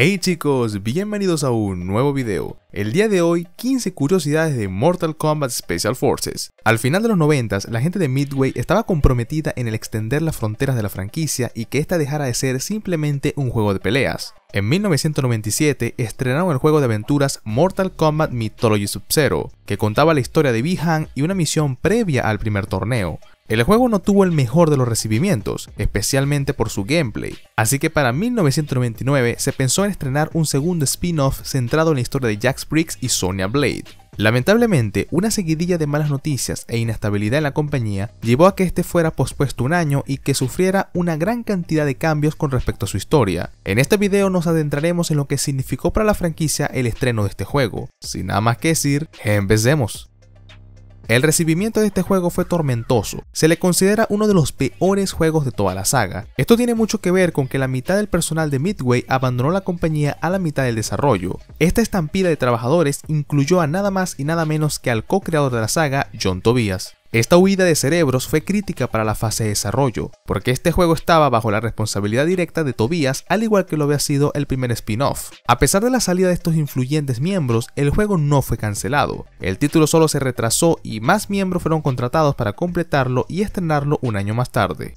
Hey chicos, bienvenidos a un nuevo video. El día de hoy, 15 curiosidades de Mortal Kombat Special Forces. Al final de los 90, la gente de Midway estaba comprometida en el extender las fronteras de la franquicia y que ésta dejara de ser simplemente un juego de peleas. En 1997 estrenaron el juego de aventuras Mortal Kombat Mythology Sub-Zero, que contaba la historia de bi y una misión previa al primer torneo. El juego no tuvo el mejor de los recibimientos, especialmente por su gameplay, así que para 1999 se pensó en estrenar un segundo spin-off centrado en la historia de Jax Briggs y Sonia Blade. Lamentablemente, una seguidilla de malas noticias e inestabilidad en la compañía llevó a que este fuera pospuesto un año y que sufriera una gran cantidad de cambios con respecto a su historia. En este video nos adentraremos en lo que significó para la franquicia el estreno de este juego. Sin nada más que decir, empecemos. El recibimiento de este juego fue tormentoso, se le considera uno de los peores juegos de toda la saga. Esto tiene mucho que ver con que la mitad del personal de Midway abandonó la compañía a la mitad del desarrollo. Esta estampida de trabajadores incluyó a nada más y nada menos que al co-creador de la saga, John Tobias. Esta huida de cerebros fue crítica para la fase de desarrollo, porque este juego estaba bajo la responsabilidad directa de Tobias, al igual que lo había sido el primer spin-off. A pesar de la salida de estos influyentes miembros, el juego no fue cancelado. El título solo se retrasó y más miembros fueron contratados para completarlo y estrenarlo un año más tarde.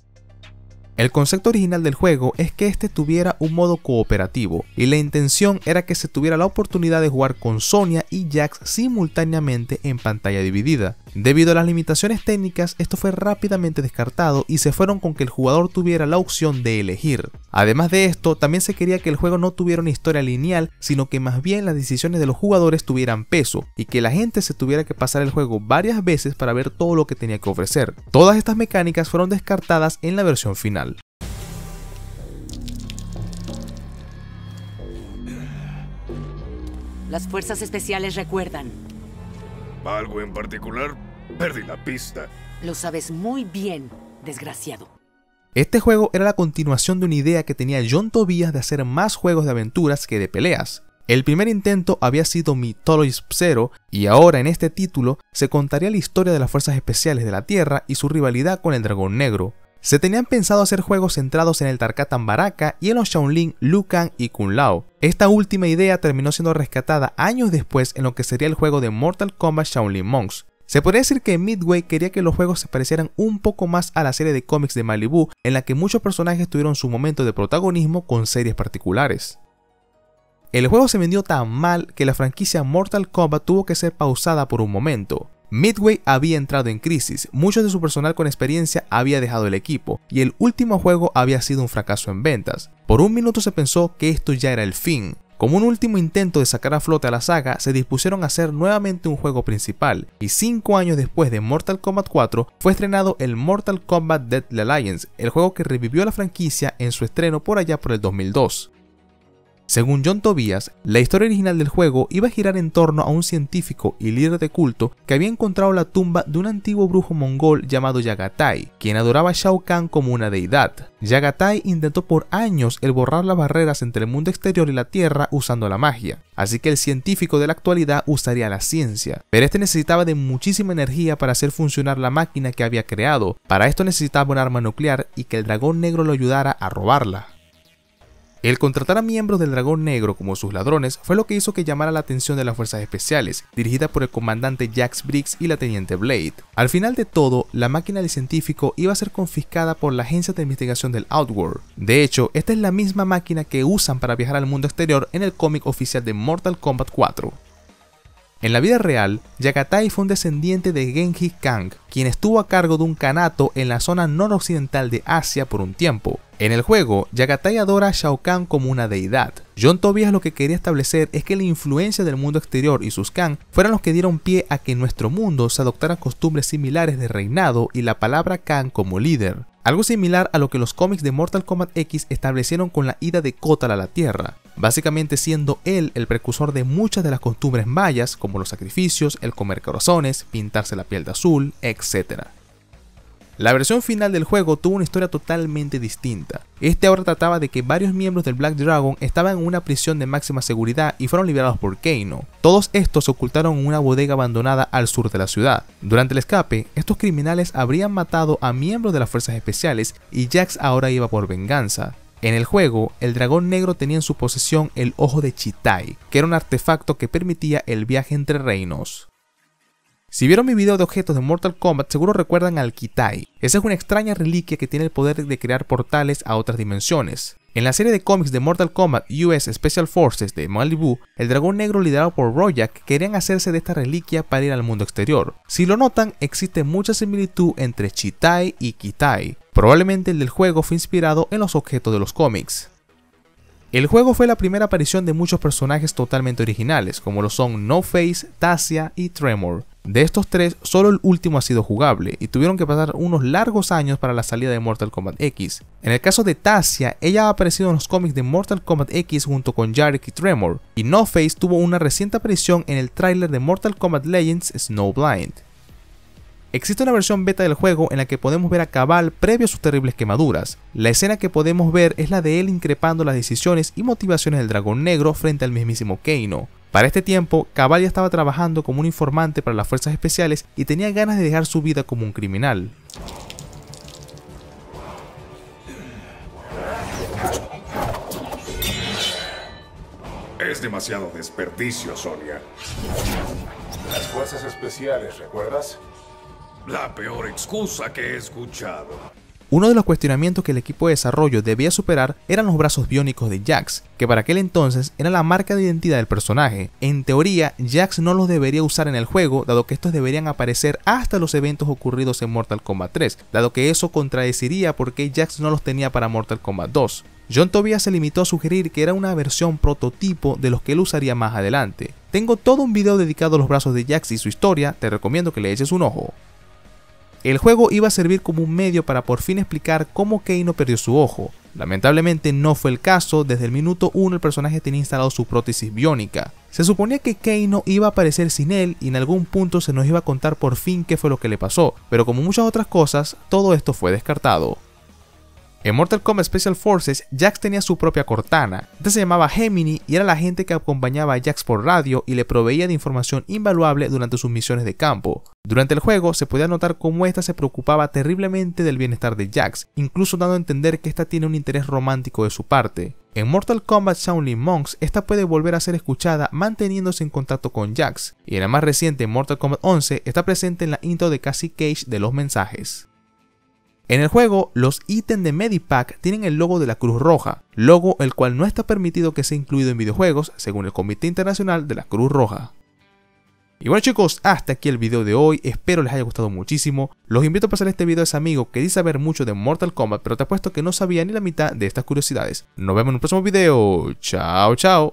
El concepto original del juego es que este tuviera un modo cooperativo, y la intención era que se tuviera la oportunidad de jugar con Sonia y Jax simultáneamente en pantalla dividida. Debido a las limitaciones técnicas, esto fue rápidamente descartado y se fueron con que el jugador tuviera la opción de elegir. Además de esto, también se quería que el juego no tuviera una historia lineal, sino que más bien las decisiones de los jugadores tuvieran peso y que la gente se tuviera que pasar el juego varias veces para ver todo lo que tenía que ofrecer. Todas estas mecánicas fueron descartadas en la versión final. Las fuerzas especiales recuerdan, ¿Algo en particular? Perdí la pista. Lo sabes muy bien, desgraciado. Este juego era la continuación de una idea que tenía John Tobias de hacer más juegos de aventuras que de peleas. El primer intento había sido Mythology Zero y ahora en este título se contaría la historia de las fuerzas especiales de la Tierra y su rivalidad con el dragón negro. Se tenían pensado hacer juegos centrados en el Tarkatan Baraka y en los Shaolin, Lucan y Kun Lao. Esta última idea terminó siendo rescatada años después en lo que sería el juego de Mortal Kombat Shaolin Monks. Se podría decir que Midway quería que los juegos se parecieran un poco más a la serie de cómics de Malibu, en la que muchos personajes tuvieron su momento de protagonismo con series particulares. El juego se vendió tan mal que la franquicia Mortal Kombat tuvo que ser pausada por un momento. Midway había entrado en crisis, mucho de su personal con experiencia había dejado el equipo y el último juego había sido un fracaso en ventas. Por un minuto se pensó que esto ya era el fin, como un último intento de sacar a flote a la saga, se dispusieron a hacer nuevamente un juego principal, y 5 años después de Mortal Kombat 4 fue estrenado el Mortal Kombat Deadly Alliance, el juego que revivió la franquicia en su estreno por allá por el 2002. Según John Tobias, la historia original del juego iba a girar en torno a un científico y líder de culto que había encontrado la tumba de un antiguo brujo mongol llamado Yagatai, quien adoraba a Shao Kahn como una deidad. Yagatai intentó por años el borrar las barreras entre el mundo exterior y la Tierra usando la magia, así que el científico de la actualidad usaría la ciencia, pero este necesitaba de muchísima energía para hacer funcionar la máquina que había creado, para esto necesitaba un arma nuclear y que el dragón negro lo ayudara a robarla. El contratar a miembros del Dragón Negro como sus ladrones fue lo que hizo que llamara la atención de las fuerzas especiales, dirigida por el comandante Jax Briggs y la teniente Blade. Al final de todo, la máquina del científico iba a ser confiscada por la agencia de investigación del Outworld. De hecho, esta es la misma máquina que usan para viajar al mundo exterior en el cómic oficial de Mortal Kombat 4. En la vida real, Yagatai fue un descendiente de Genji Khan, quien estuvo a cargo de un kanato en la zona noroccidental de Asia por un tiempo. En el juego, Yagatai adora a Shao Kahn como una deidad. John Tobias lo que quería establecer es que la influencia del mundo exterior y sus Khan fueran los que dieron pie a que en nuestro mundo se adoptaran costumbres similares de reinado y la palabra Khan como líder. Algo similar a lo que los cómics de Mortal Kombat X establecieron con la ida de Kotal a la Tierra básicamente siendo él el precursor de muchas de las costumbres mayas, como los sacrificios, el comer corazones, pintarse la piel de azul, etc. La versión final del juego tuvo una historia totalmente distinta. Este ahora trataba de que varios miembros del Black Dragon estaban en una prisión de máxima seguridad y fueron liberados por Keino. Todos estos se ocultaron en una bodega abandonada al sur de la ciudad. Durante el escape, estos criminales habrían matado a miembros de las fuerzas especiales y Jax ahora iba por venganza. En el juego, el dragón negro tenía en su posesión el ojo de Chitai, que era un artefacto que permitía el viaje entre reinos. Si vieron mi video de objetos de Mortal Kombat, seguro recuerdan al Kitai. Esa es una extraña reliquia que tiene el poder de crear portales a otras dimensiones. En la serie de cómics de Mortal Kombat US Special Forces de Malibu, el dragón negro liderado por Royak querían hacerse de esta reliquia para ir al mundo exterior. Si lo notan, existe mucha similitud entre Chitai y Kitai, Probablemente el del juego fue inspirado en los objetos de los cómics. El juego fue la primera aparición de muchos personajes totalmente originales, como lo son No Face, Tasia y Tremor. De estos tres, solo el último ha sido jugable, y tuvieron que pasar unos largos años para la salida de Mortal Kombat X. En el caso de Tasia, ella ha aparecido en los cómics de Mortal Kombat X junto con Jarek y Tremor, y No Face tuvo una reciente aparición en el tráiler de Mortal Kombat Legends Snowblind. Existe una versión beta del juego en la que podemos ver a Cabal previo a sus terribles quemaduras. La escena que podemos ver es la de él increpando las decisiones y motivaciones del dragón negro frente al mismísimo Keino. Para este tiempo, Cabal ya estaba trabajando como un informante para las fuerzas especiales y tenía ganas de dejar su vida como un criminal. Es demasiado desperdicio, Sonia. Las fuerzas especiales, ¿recuerdas? La peor excusa que he escuchado. Uno de los cuestionamientos que el equipo de desarrollo debía superar eran los brazos biónicos de Jax, que para aquel entonces era la marca de identidad del personaje. En teoría, Jax no los debería usar en el juego, dado que estos deberían aparecer hasta los eventos ocurridos en Mortal Kombat 3, dado que eso contradeciría por qué Jax no los tenía para Mortal Kombat 2. John Tobias se limitó a sugerir que era una versión prototipo de los que él usaría más adelante. Tengo todo un video dedicado a los brazos de Jax y su historia, te recomiendo que le eches un ojo. El juego iba a servir como un medio para por fin explicar cómo Keino perdió su ojo. Lamentablemente no fue el caso, desde el minuto 1 el personaje tenía instalado su prótesis biónica. Se suponía que Keino iba a aparecer sin él y en algún punto se nos iba a contar por fin qué fue lo que le pasó, pero como muchas otras cosas, todo esto fue descartado. En Mortal Kombat Special Forces, Jax tenía su propia Cortana. Esta se llamaba Gemini y era la gente que acompañaba a Jax por radio y le proveía de información invaluable durante sus misiones de campo. Durante el juego se podía notar cómo esta se preocupaba terriblemente del bienestar de Jax, incluso dando a entender que esta tiene un interés romántico de su parte. En Mortal Kombat Shaolin Monks, esta puede volver a ser escuchada manteniéndose en contacto con Jax, y en la más reciente Mortal Kombat 11 está presente en la intro de Cassie Cage de los mensajes. En el juego, los ítems de Medipack tienen el logo de la Cruz Roja, logo el cual no está permitido que sea incluido en videojuegos según el Comité Internacional de la Cruz Roja. Y bueno chicos, hasta aquí el video de hoy, espero les haya gustado muchísimo. Los invito a pasar este video a ese amigo que dice saber mucho de Mortal Kombat, pero te apuesto que no sabía ni la mitad de estas curiosidades. Nos vemos en un próximo video, chao chao.